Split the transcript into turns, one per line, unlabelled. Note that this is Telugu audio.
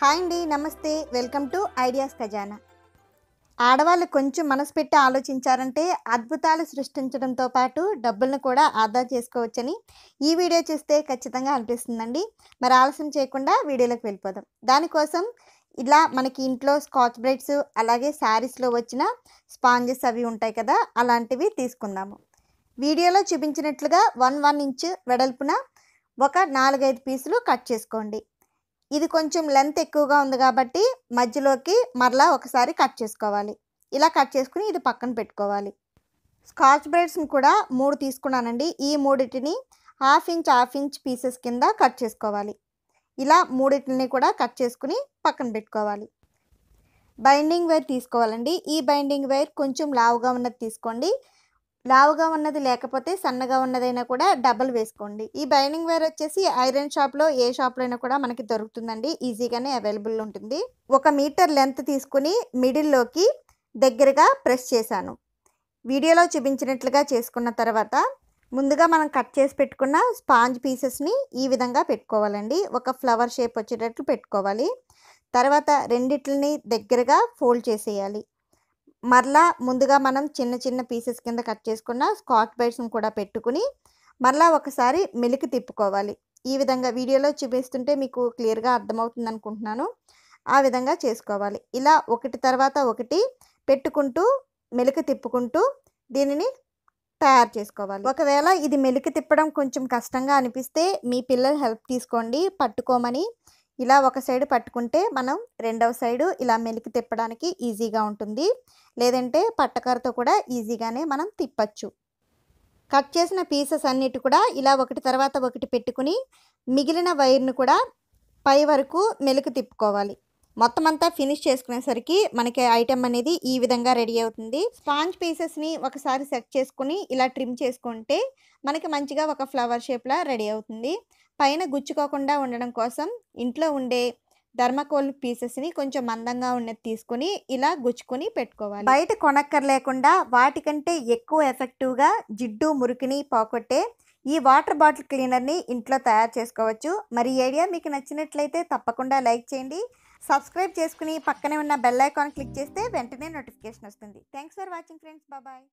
హాయ్ అండి నమస్తే వెల్కమ్ టు ఐడియాస్ ఖజానా ఆడవాళ్ళు కొంచెం మనసు పెట్టి ఆలోచించారంటే అద్భుతాలు సృష్టించడంతో పాటు డబ్బులను కూడా ఆదా చేసుకోవచ్చని ఈ వీడియో చూస్తే ఖచ్చితంగా అనిపిస్తుందండి మరి ఆలస్యం చేయకుండా వీడియోలోకి వెళ్ళిపోదాం దానికోసం ఇలా మనకి ఇంట్లో స్కాచ్ బ్రైట్స్ అలాగే శారీస్లో వచ్చిన స్పాంజెస్ అవి ఉంటాయి కదా అలాంటివి తీసుకుందాము వీడియోలో చూపించినట్లుగా వన్ వన్ ఇంచ్ వెడల్పున ఒక నాలుగైదు పీసులు కట్ చేసుకోండి ఇది కొంచెం లెంత్ ఎక్కువగా ఉంది కాబట్టి మధ్యలోకి మరలా ఒకసారి కట్ చేసుకోవాలి ఇలా కట్ చేసుకుని ఇది పక్కన పెట్టుకోవాలి స్కాచ్ బ్రైడ్స్ని కూడా మూడు తీసుకున్నానండి ఈ మూడింటిని half inch half inch pieces కింద కట్ చేసుకోవాలి ఇలా మూడింటిని కూడా కట్ చేసుకుని పక్కన పెట్టుకోవాలి బైండింగ్ వైర్ తీసుకోవాలండి ఈ బైండింగ్ వైర్ కొంచెం లావుగా ఉన్నది తీసుకోండి లావుగా ఉన్నది లేకపోతే సన్నగా ఉన్నదైనా కూడా డబల్ వేసుకోండి ఈ బైనింగ్ వేర్ వచ్చేసి ఐరన్ షాప్లో ఏ షాప్లో కూడా మనకి దొరుకుతుందండి ఈజీగానే అవైలబుల్ ఉంటుంది ఒక మీటర్ లెంత్ తీసుకుని మిడిల్లోకి దగ్గరగా ప్రెస్ చేశాను వీడియోలో చూపించినట్లుగా చేసుకున్న తర్వాత ముందుగా మనం కట్ చేసి పెట్టుకున్న స్పాంజ్ పీసెస్ని ఈ విధంగా పెట్టుకోవాలండి ఒక ఫ్లవర్ షేప్ వచ్చేటట్లు పెట్టుకోవాలి తర్వాత రెండిట్లని దగ్గరగా ఫోల్డ్ చేసేయాలి మరలా ముందుగా మనం చిన్న చిన్న పీసెస్ కింద కట్ చేసుకున్న స్కాచ్ బైట్స్ని కూడా పెట్టుకుని మరలా ఒకసారి మెలికి తిప్పుకోవాలి ఈ విధంగా వీడియోలో చూపిస్తుంటే మీకు క్లియర్గా అర్థమవుతుంది అనుకుంటున్నాను ఆ విధంగా చేసుకోవాలి ఇలా ఒకటి తర్వాత ఒకటి పెట్టుకుంటూ మెలిక తిప్పుకుంటూ దీనిని తయారు చేసుకోవాలి ఒకవేళ ఇది మెలిక తిప్పడం కొంచెం కష్టంగా అనిపిస్తే మీ పిల్లలు హెల్ప్ తీసుకోండి పట్టుకోమని ఇలా ఒక సైడ్ పట్టుకుంటే మనం రెండవ సైడు ఇలా మెలికి తిప్పడానికి ఈజీగా ఉంటుంది లేదంటే పట్టకరతో కూడా ఈజీగానే మనం తిప్పచ్చు కట్ చేసిన పీసెస్ అన్నిటి కూడా ఇలా ఒకటి తర్వాత ఒకటి పెట్టుకుని మిగిలిన వైర్ను కూడా పై వరకు మెలికి తిప్పుకోవాలి మొత్తం అంతా ఫినిష్ చేసుకునేసరికి మనకి ఐటెం అనేది ఈ విధంగా రెడీ అవుతుంది స్పాంజ్ పీసెస్ని ఒకసారి సెట్ చేసుకుని ఇలా ట్రిమ్ చేసుకుంటే మనకి మంచిగా ఒక ఫ్లవర్ షేప్లా రెడీ అవుతుంది పైన గుచ్చుకోకుండా ఉండడం కోసం ఇంట్లో ఉండే ధర్మకోల్ పీసెస్ని కొంచెం మందంగా ఉన్నది తీసుకుని ఇలా గుచ్చుకొని పెట్టుకోవాలి బయట కొనక్కర్లేకుండా వాటికంటే ఎక్కువ ఎఫెక్టివ్గా జిడ్డు మురికిని పోకొట్టే ఈ వాటర్ బాటిల్ క్లీనర్ని ఇంట్లో తయారు చేసుకోవచ్చు మరి ఐడియా మీకు నచ్చినట్లయితే తప్పకుండా లైక్ చేయండి సబ్స్క్రైబ్ చేసుకుని పక్కనే ఉన్న బెల్ ఐకాన్ క్లిక్ చేస్తే వెంటనే నోటిఫికేషన్ వస్తుంది థ్యాంక్స్ ఫర్ వాచింగ్ ఫ్రెండ్స్ బాబాయ్